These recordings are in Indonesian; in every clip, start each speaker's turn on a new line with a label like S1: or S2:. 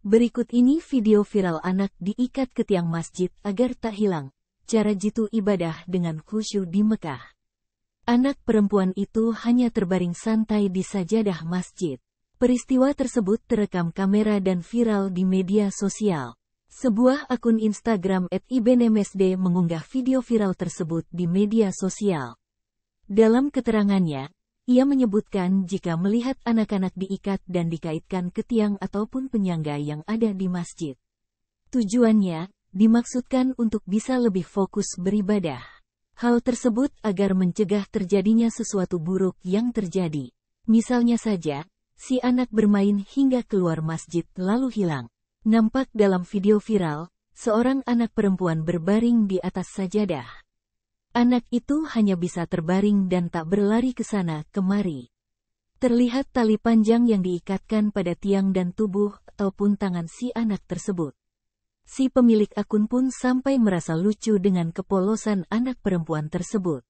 S1: Berikut ini video viral anak diikat ke tiang masjid agar tak hilang. Cara jitu ibadah dengan khusyuk di Mekah. Anak perempuan itu hanya terbaring santai di sajadah masjid. Peristiwa tersebut terekam kamera dan viral di media sosial. Sebuah akun Instagram @ibnmsd mengunggah video viral tersebut di media sosial. Dalam keterangannya, ia menyebutkan jika melihat anak-anak diikat dan dikaitkan ke tiang ataupun penyangga yang ada di masjid. Tujuannya, dimaksudkan untuk bisa lebih fokus beribadah. Hal tersebut agar mencegah terjadinya sesuatu buruk yang terjadi. Misalnya saja, si anak bermain hingga keluar masjid lalu hilang. Nampak dalam video viral, seorang anak perempuan berbaring di atas sajadah. Anak itu hanya bisa terbaring dan tak berlari ke sana kemari. Terlihat tali panjang yang diikatkan pada tiang dan tubuh ataupun tangan si anak tersebut. Si pemilik akun pun sampai merasa lucu dengan kepolosan anak perempuan tersebut.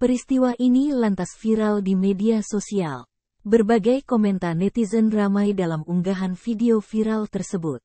S1: Peristiwa ini lantas viral di media sosial. Berbagai komentar netizen ramai dalam unggahan video viral tersebut.